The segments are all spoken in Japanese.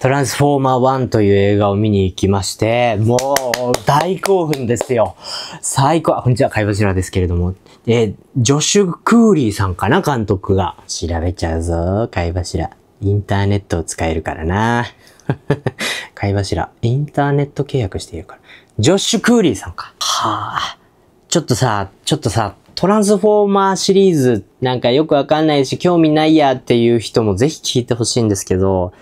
トランスフォーマー1という映画を見に行きまして、もう大興奮ですよ。最高。あ、こんにちは、貝柱ですけれども。えジョシュ・クーリーさんかな、監督が。調べちゃうぞ、貝柱、インターネットを使えるからな。会話白。インターネット契約しているから。ジョシュ・クーリーさんか。はあ。ちょっとさ、ちょっとさ、トランスフォーマーシリーズなんかよくわかんないし興味ないやっていう人もぜひ聞いてほしいんですけど、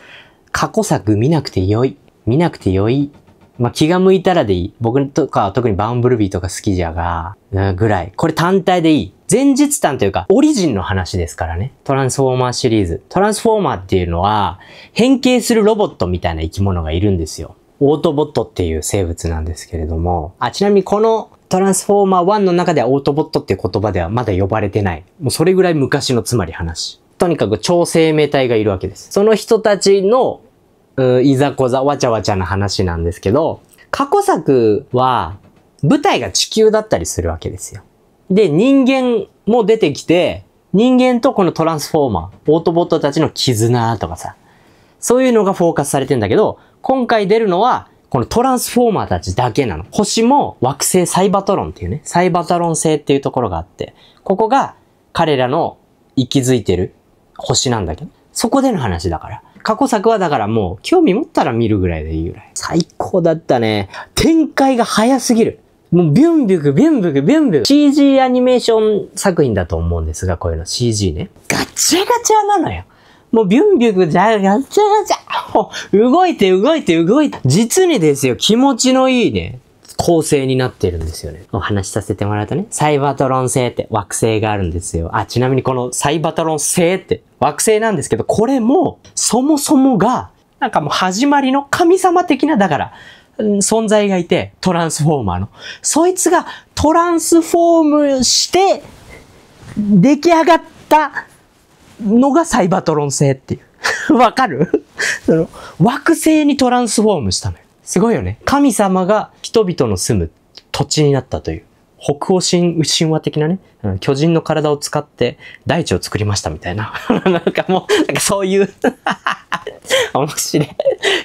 過去作見なくてよい。見なくてよい。まあ、気が向いたらでいい。僕とか特にバンブルビーとか好きじゃが、ぐらい。これ単体でいい。前日単というか、オリジンの話ですからね。トランスフォーマーシリーズ。トランスフォーマーっていうのは、変形するロボットみたいな生き物がいるんですよ。オートボットっていう生物なんですけれども。あ、ちなみにこのトランスフォーマー1の中ではオートボットっていう言葉ではまだ呼ばれてない。もうそれぐらい昔のつまり話。とにかく超生命体がいるわけです。その人たちのうん、いざこざ、わちゃわちゃな話なんですけど、過去作は、舞台が地球だったりするわけですよ。で、人間も出てきて、人間とこのトランスフォーマー、オートボットたちの絆とかさ、そういうのがフォーカスされてんだけど、今回出るのは、このトランスフォーマーたちだけなの。星も惑星サイバトロンっていうね、サイバトロン星っていうところがあって、ここが彼らの息づいてる星なんだけど、そこでの話だから。過去作はだからもう、興味持ったら見るぐらいでいいぐらい。最高だったね。展開が早すぎる。もうビュンビュク、ビュンビュク、ビュンビュク。CG アニメーション作品だと思うんですが、こういうの CG ね。ガチャガチャなのよ。もうビュンビュク、じゃ、ガチャガチャ。動いて動いて動いて。実にですよ、気持ちのいいね。構成になってるんですよね。お話しさせてもらうとね、サイバトロン製って惑星があるんですよ。あ、ちなみにこのサイバトロン製って惑星なんですけど、これも、そもそもが、なんかもう始まりの神様的な、だから、存在がいて、トランスフォーマーの。そいつがトランスフォームして、出来上がったのがサイバトロン星っていう。わかるその惑星にトランスフォームしたのよ。すごいよね。神様が人々の住む土地になったという。北欧神神話的なね、うん、巨人の体を使って大地を作りましたみたいな。なんかもう、なんかそういう 面白い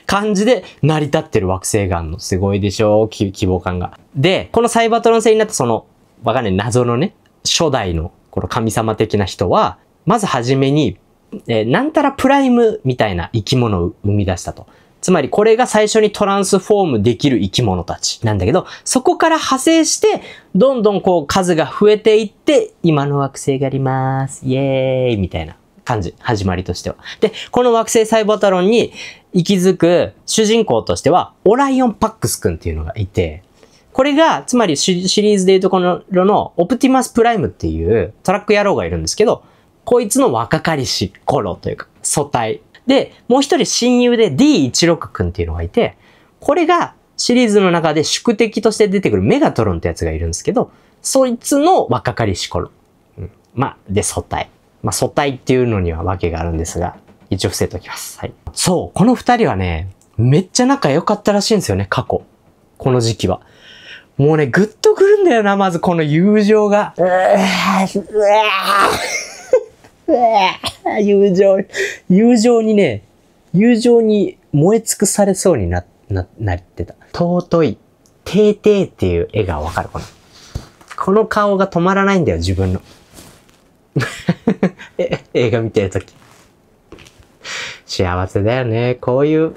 感じで成り立ってる惑星がの。すごいでしょ希望感が。で、このサイバトロン星になったその、わかんない謎のね、初代のこの神様的な人は、まずはじめに、えー、なんたらプライムみたいな生き物を生み出したと。つまりこれが最初にトランスフォームできる生き物たちなんだけど、そこから派生して、どんどんこう数が増えていって、今の惑星があります。イエーイみたいな感じ、始まりとしては。で、この惑星サイボタロンに息づく主人公としては、オライオンパックス君っていうのがいて、これが、つまりシリーズでいうとこの、のオプティマスプライムっていうトラック野郎がいるんですけど、こいつの若かりし頃というか、素体で、もう一人親友で D16 君っていうのがいて、これがシリーズの中で宿敵として出てくるメガトロンってやつがいるんですけど、そいつの若かりし頃。うん、まあ、で、素体。まあ、素体っていうのには訳があるんですが、一応伏せておきます。はい。そう、この二人はね、めっちゃ仲良かったらしいんですよね、過去。この時期は。もうね、ぐっとくるんだよな、まずこの友情が。うぅーうぅー友情、友情にね、友情に燃え尽くされそうにな、な、なってた。尊い、てーてーっていう絵がわかるこの。この顔が止まらないんだよ、自分の。え映画見てるとき。幸せだよね。こういう、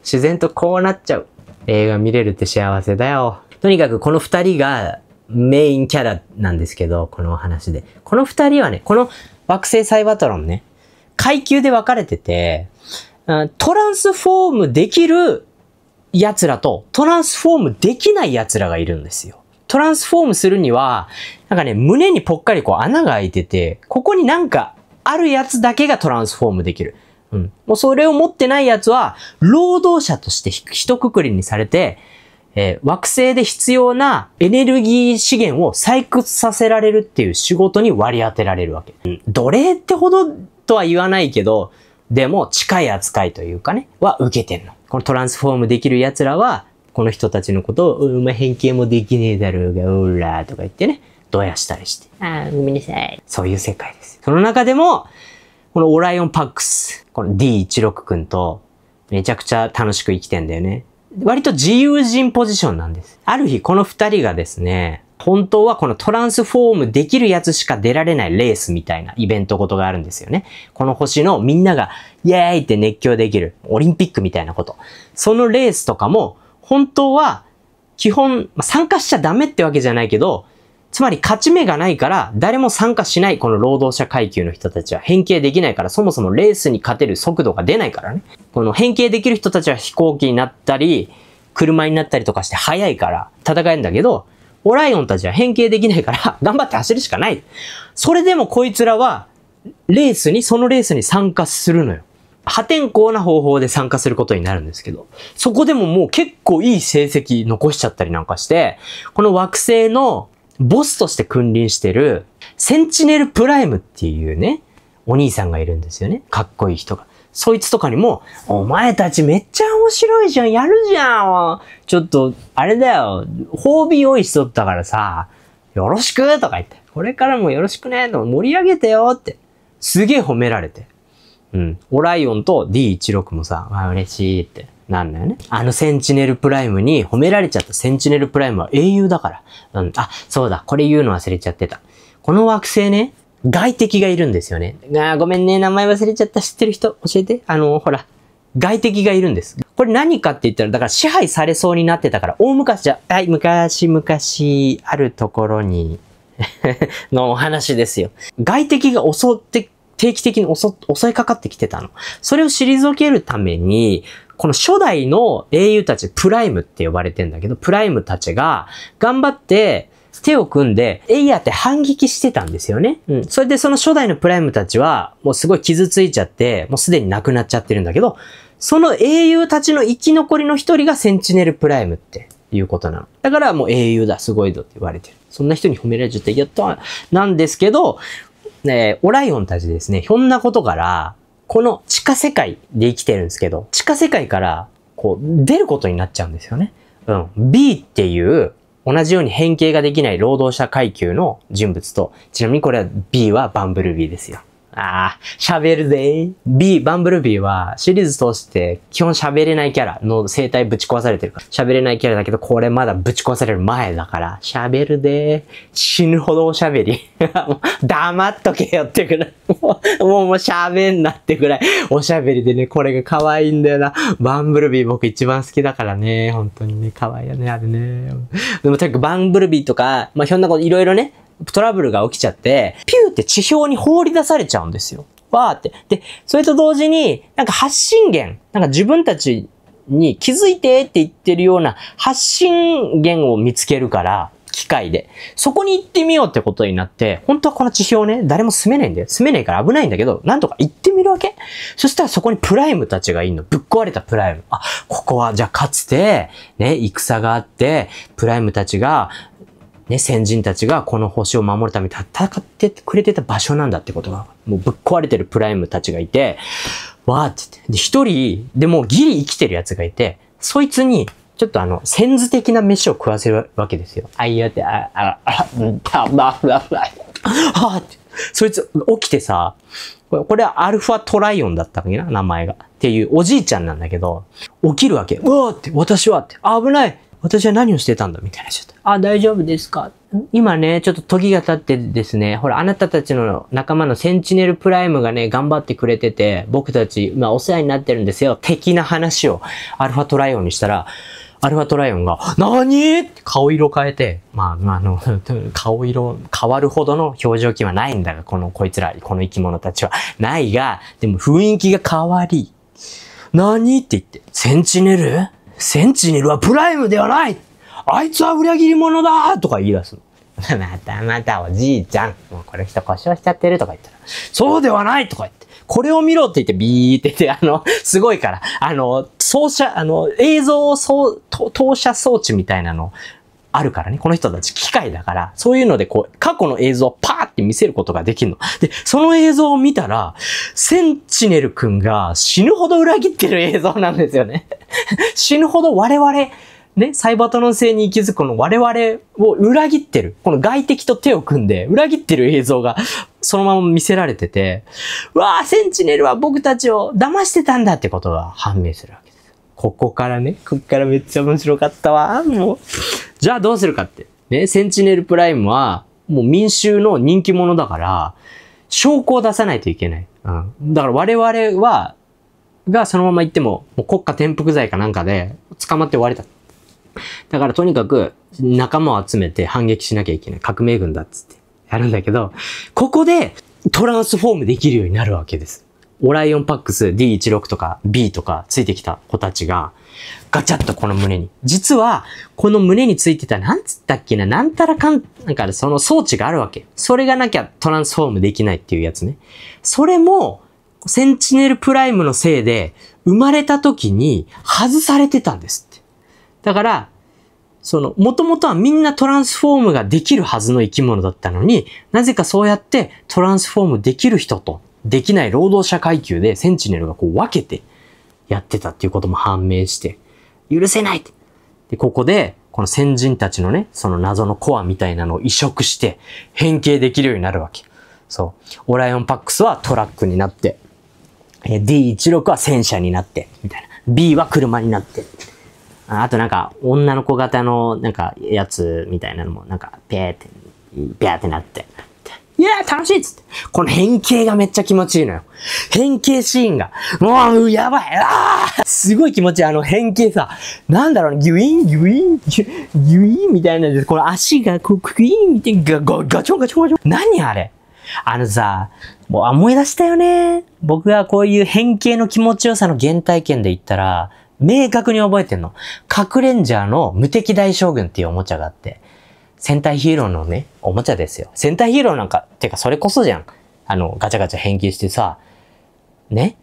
自然とこうなっちゃう。映画見れるって幸せだよ。とにかくこの二人がメインキャラなんですけど、この話で。この二人はね、この惑星サイバトロンね、階級で分かれてて、トランスフォームできる奴らと、トランスフォームできない奴らがいるんですよ。トランスフォームするには、なんかね、胸にぽっかりこう穴が開いてて、ここになんかあるやつだけがトランスフォームできる。うん。もうそれを持ってないやつは、労働者として一括りにされて、えー、惑星で必要なエネルギー資源を採掘させられるっていう仕事に割り当てられるわけ。うん、奴隷ってほどとは言わないけど、でも近い扱いというかね、は受けてんの。このトランスフォームできる奴らは、この人たちのことを、うま変形もできねえだろうが、うらーとか言ってね、どやしたりして。ああ、ごめんなさい。そういう世界です。その中でも、このオライオンパックス、この D16 くんと、めちゃくちゃ楽しく生きてんだよね。割と自由人ポジションなんです。ある日、この二人がですね、本当はこのトランスフォームできるやつしか出られないレースみたいなイベントごとがあるんですよね。この星のみんながイエーイって熱狂できるオリンピックみたいなこと。そのレースとかも本当は基本参加しちゃダメってわけじゃないけどつまり勝ち目がないから誰も参加しないこの労働者階級の人たちは変形できないからそもそもレースに勝てる速度が出ないからね。この変形できる人たちは飛行機になったり、車になったりとかして速いから戦えんだけど、オライオンたちは変形できないから 頑張って走るしかない。それでもこいつらはレースに、そのレースに参加するのよ。破天荒な方法で参加することになるんですけど、そこでももう結構いい成績残しちゃったりなんかして、この惑星のボスとして君臨してる、センチネルプライムっていうね、お兄さんがいるんですよね。かっこいい人が。そいつとかにも、お前たちめっちゃ面白いじゃん、やるじゃん。ちょっと、あれだよ、褒美用意しとったからさ、よろしくとか言って、これからもよろしくねと盛り上げてよって、すげえ褒められて。うん。オライオンと D16 もさ、あ嬉しいって。なんだよね。あのセンチネルプライムに褒められちゃったセンチネルプライムは英雄だから。うん。あ、そうだ。これ言うの忘れちゃってた。この惑星ね、外敵がいるんですよね。あごめんね。名前忘れちゃった。知ってる人教えて。あのほら。外敵がいるんです。これ何かって言ったら、だから支配されそうになってたから、大昔じゃ、はい、昔々あるところに のお話ですよ。外敵が襲って、定期的に襲、襲いかかってきてたの。それを退けるために、この初代の英雄たち、プライムって呼ばれてんだけど、プライムたちが頑張って手を組んで、エイヤーって反撃してたんですよね。うん。それでその初代のプライムたちは、もうすごい傷ついちゃって、もうすでに亡くなっちゃってるんだけど、その英雄たちの生き残りの一人がセンチネルプライムっていうことなの。だからもう英雄だ、すごいぞって言われてる。そんな人に褒められちゃって、やったなんですけど、ね、オライオンたちですね、ひょんなことから、この地下世界で生きてるんですけど、地下世界からこう出ることになっちゃうんですよね。うん。B っていう同じように変形ができない労働者階級の人物と、ちなみにこれは B はバンブルビーですよ。ああ、喋るぜ。B、バンブルビーはシリーズ通して基本喋れないキャラの生態ぶち壊されてるから。喋れないキャラだけどこれまだぶち壊される前だから喋るぜ。死ぬほどおしゃべり。黙っとけよってくらい。もう、もう喋んなってくらい。おしゃべりでね、これが可愛いんだよな。バンブルビー僕一番好きだからね。本当にね、可愛いよね、あれね。でもとにかくバンブルビーとか、まあ、ひょんなこといろいろね、トラブルが起きちゃって、ピって地表に放り出されちゃうんですよ。わーって。で、それと同時に、なんか発信源、なんか自分たちに気づいてって言ってるような発信源を見つけるから、機械で。そこに行ってみようってことになって、本当はこの地表ね、誰も住めないんだよ。住めないから危ないんだけど、なんとか行ってみるわけそしたらそこにプライムたちがいんの。ぶっ壊れたプライム。あ、ここはじゃあかつて、ね、戦があって、プライムたちが、ね、先人たちがこの星を守るために戦ってくれてた場所なんだってことが、もうぶっ壊れてるプライムたちがいて、わーって言って、で、一人、でもギリ生きてるやつがいて、そいつに、ちょっとあの、先図的な飯を食わせるわけですよ。あいやって、あ、あ、あ、あ、あ、あ、あ、あ、あ、あ、ああ、あ、そいつ、起きてさ、これはアルファトライオンだったわけな、名前が。っていうおじいちゃんなんだけど、起きるわけ。うわって、私はって、危ない私は何をしてたんだみたいなあ、大丈夫ですか今ね、ちょっと時が経ってですね、ほら、あなたたちの仲間のセンチネルプライムがね、頑張ってくれてて、僕たち、まあ、お世話になってるんですよ、的な話を、アルファトライオンにしたら、アルファトライオンが、何って顔色変えて、まあ、あの、顔色変わるほどの表情筋はないんだが、この、こいつら、この生き物たちは。ないが、でも雰囲気が変わり、何って言って、センチネルセンチネルはプライムではないあいつは裏切り者だとか言い出すの。またまたおじいちゃん。もうこれ人故障しちゃってるとか言ったら、そうではないとか言って、これを見ろって言ってビーって言って、あの、すごいから、あの、奏者、あの、映像を投射装置みたいなのあるからね。この人たち機械だから、そういうのでこう、過去の映像をパーって見せることができるの。で、その映像を見たら、センチネル君が死ぬほど裏切ってる映像なんですよね。死ぬほど我々、ね、サイバトロン星に息づくの我々を裏切ってる。この外敵と手を組んで裏切ってる映像がそのまま見せられてて、うわあ、センチネルは僕たちを騙してたんだってことが判明するわけです。ここからね、ここからめっちゃ面白かったわ。もう。じゃあどうするかって。ね、センチネルプライムは、もう民衆の人気者だから、証拠を出さないといけない。うん。だから我々は、がそのまま行っても、もう国家転覆罪かなんかで捕まって終われた。だからとにかく仲間を集めて反撃しなきゃいけない。革命軍だっつってやるんだけど、ここでトランスフォームできるようになるわけです。オライオンパックス D16 とか B とかついてきた子たちが、ガチャッとこの胸に。実は、この胸についてた、なんつったっけな、なんたらかん、なんかその装置があるわけ。それがなきゃトランスフォームできないっていうやつね。それも、センチネルプライムのせいで、生まれた時に外されてたんですって。だから、その、もともとはみんなトランスフォームができるはずの生き物だったのに、なぜかそうやってトランスフォームできる人とできない労働者階級でセンチネルがこう分けてやってたっていうことも判明して、許せないで、ここで、この先人たちのね、その謎のコアみたいなのを移植して、変形できるようになるわけ。そう。オライオンパックスはトラックになって、D16 は戦車になって、みたいな。B は車になって。あとなんか、女の子型の、なんか、やつみたいなのも、なんか、ペーって、ペーってなって、イエー楽しいっつって。この変形がめっちゃ気持ちいいのよ。変形シーンが。もう、やばいあーすごい気持ちいい。あの変形さ。なんだろう、ギュイン、ギュイン、ギュインみたいなこの足がこう、クイーンみたいな、ガ、チョンガチョンガチョン。何あれあのさ、もう思い出したよね。僕がこういう変形の気持ちよさの原体験で言ったら、明確に覚えてんの。核レンジャーの無敵大将軍っていうおもちゃがあって。戦隊ヒーローのね、おもちゃですよ。戦隊ヒーローなんか、てかそれこそじゃん。あの、ガチャガチャ返球してさ、ね。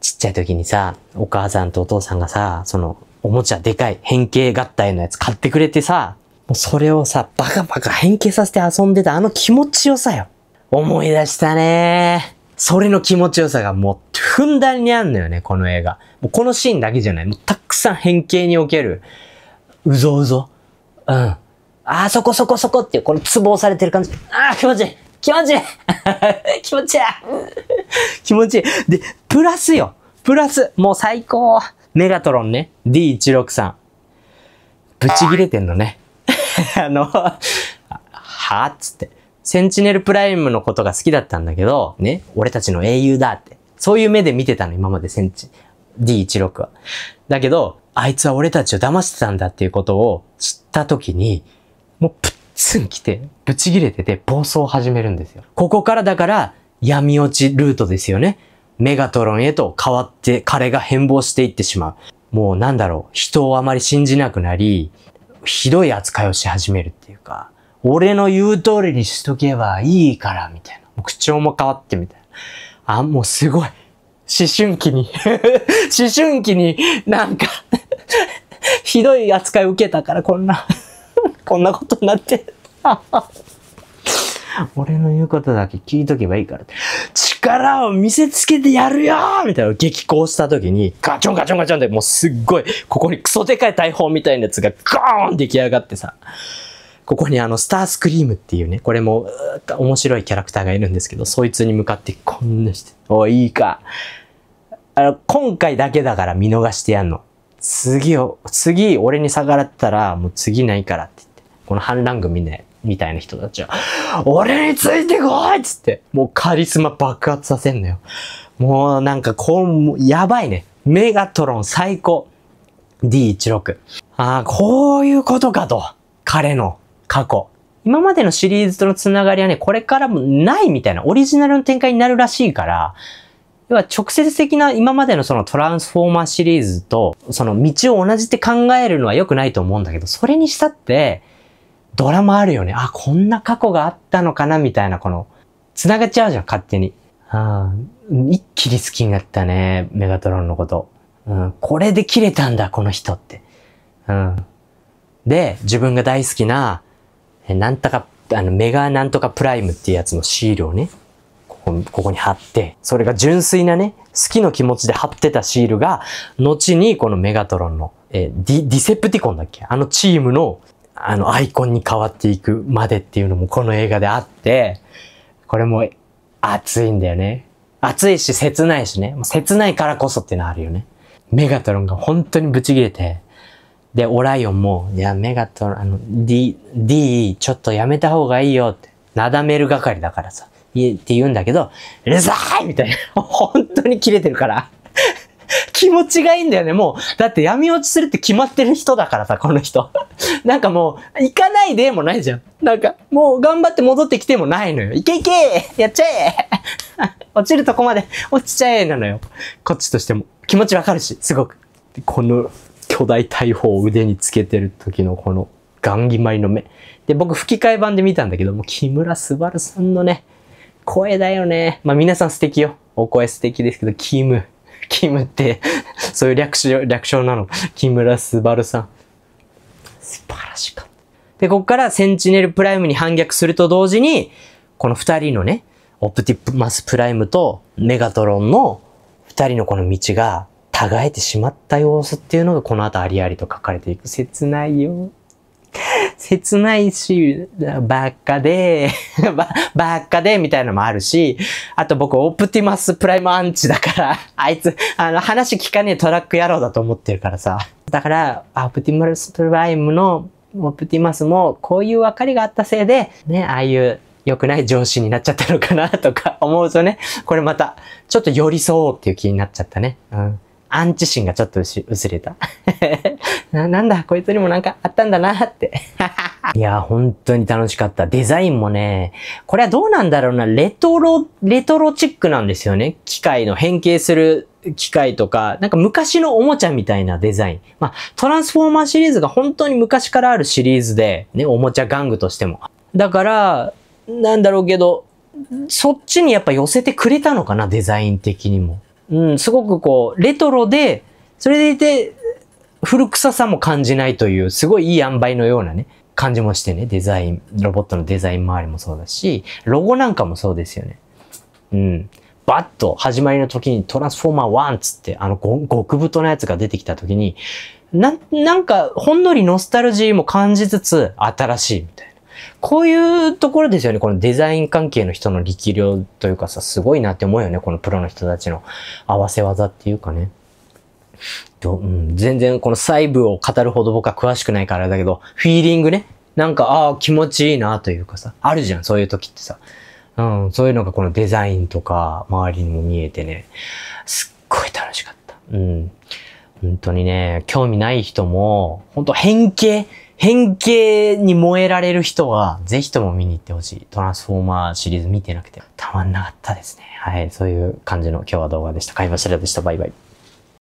ちっちゃい時にさ、お母さんとお父さんがさ、その、おもちゃでかい変形合体のやつ買ってくれてさ、もうそれをさ、バカバカ変形させて遊んでたあの気持ちよさよ。思い出したねそれの気持ちよさがもう、ふんだんにあんのよね、この映画。もうこのシーンだけじゃない。もうたくさん変形における、うぞうぞ。うん。あそこそこそこっていう、このツボ押されてる感じ。ああ、気持ちいい気持ちいい 気持ちいい 気持ちいい。で、プラスよ。プラス。もう最高。メガトロンね。D163。ぶち切れてんのね。あの、はあっつって。センチネルプライムのことが好きだったんだけど、ね。俺たちの英雄だって。そういう目で見てたの、今までセンチ。D16 は。だけど、あいつは俺たちを騙してたんだっていうことを知った時に、もうプッツン来て、ブチ切れてて暴走を始めるんですよ。ここからだから、闇落ちルートですよね。メガトロンへと変わって、彼が変貌していってしまう。もうなんだろう、人をあまり信じなくなり、ひどい扱いをし始めるっていうか、俺の言う通りにしとけばいいから、みたいな。口調も変わってみたいな。あ、もうすごい。思春期に 思春期になんか ひどい扱いを受けたからこんなこんなことになって。俺の言うことだけ聞いとけばいいから力を見せつけてやるよみたいな激高した時に、ガチョンガチョンガチョンってもうすっごい、ここにクソでかい大砲みたいなやつがゴーン出来上がってさ。ここにあの、スタースクリームっていうね、これも面白いキャラクターがいるんですけど、そいつに向かってこんなして、おい、いいか。あの、今回だけだから見逃してやんの。次を、次俺に逆らったらもう次ないからって。この反乱軍みんな、みたいな人たちは、俺についてこいっつって、もうカリスマ爆発させんのよ。もうなんかこう、やばいね。メガトロン最高。D16。ああ、こういうことかと。彼の過去。今までのシリーズとのつながりはね、これからもないみたいな、オリジナルの展開になるらしいから、要は直接的な今までのそのトランスフォーマーシリーズと、その道を同じって考えるのは良くないと思うんだけど、それにしたって、ドラマあるよね。あ、こんな過去があったのかなみたいな、この、繋がっちゃうじゃん、勝手に。あ一気に好きになったね、メガトロンのこと。うん、これで切れたんだ、この人って。うん。で、自分が大好きな、えなんとか、あの、メガなんとかプライムっていうやつのシールをね、ここここに貼って、それが純粋なね、好きの気持ちで貼ってたシールが、後にこのメガトロンの、えディディセプティコンだっけあのチームのあの、アイコンに変わっていくまでっていうのもこの映画であって、これも熱いんだよね。熱いし、切ないしね。切ないからこそっていうのはあるよね。メガトロンが本当にブチ切れて、で、オライオンも、いや、メガトロン、あの、D、D、ちょっとやめた方がいいよって、なだめる係だからさ、いって言うんだけど、うるさいみたいな。本当に切れてるから。気持ちがいいんだよね。もう、だって闇落ちするって決まってる人だからさ、この人。なんかもう、行かないでもないじゃん。なんか、もう頑張って戻ってきてもないのよ。行け行けやっちゃえ 落ちるとこまで 落ちちゃえなのよ。こっちとしても。気持ちわかるし、すごく。この巨大大砲を腕につけてる時のこの、ガンギマリの目。で、僕吹き替え版で見たんだけども、木村昴さんのね、声だよね。まあ皆さん素敵よ。お声素敵ですけど、キム。キムってそういう略称、略称なの。木村昴さん。素晴らしかった。で、ここからセンチネルプライムに反逆すると同時に、この二人のね、オプティプマスプライムとメガトロンの二人のこの道が、耕えてしまった様子っていうのがこの後ありありと書かれていく。切ないよ。切ないし、ばっかでば、っ かで、みたいなのもあるし、あと僕、オプティマスプライムアンチだから、あいつ、あの、話聞かねえトラック野郎だと思ってるからさ。だから、オプティマスプライムの、オプティマスも、こういう分かりがあったせいで、ね、ああいう良くない上司になっちゃったのかな、とか思うとね、これまた、ちょっと寄り添おうっていう気になっちゃったね。うん。アンチ心がちょっと薄れた な。なんだ、こいつにもなんかあったんだなって いや、本当に楽しかった。デザインもね、これはどうなんだろうな、レトロ、レトロチックなんですよね。機械の変形する機械とか、なんか昔のおもちゃみたいなデザイン。まあ、トランスフォーマーシリーズが本当に昔からあるシリーズで、ね、おもちゃ玩具としても。だから、なんだろうけど、そっちにやっぱ寄せてくれたのかな、デザイン的にも。うん、すごくこう、レトロで、それでいて、古臭さも感じないという、すごいいい塩梅のようなね、感じもしてね、デザイン、ロボットのデザイン周りもそうだし、ロゴなんかもそうですよね。うん。バッと始まりの時にトランスフォーマー1つって、あの極太なやつが出てきた時に、な、なんかほんのりノスタルジーも感じつつ新しいみたいな。こういうところですよね。このデザイン関係の人の力量というかさ、すごいなって思うよね。このプロの人たちの合わせ技っていうかね。うん、全然この細部を語るほど僕は詳しくないからだけど、フィーリングね。なんか、ああ、気持ちいいなというかさ、あるじゃん、そういう時ってさ。うん、そういうのがこのデザインとか、周りにも見えてね、すっごい楽しかった。うん。本当にね、興味ない人も、本当変形変形に燃えられる人は、ぜひとも見に行ってほしい。トランスフォーマーシリーズ見てなくて、たまんなかったですね。はい。そういう感じの今日は動画でした。会話しらでした。バイバイ。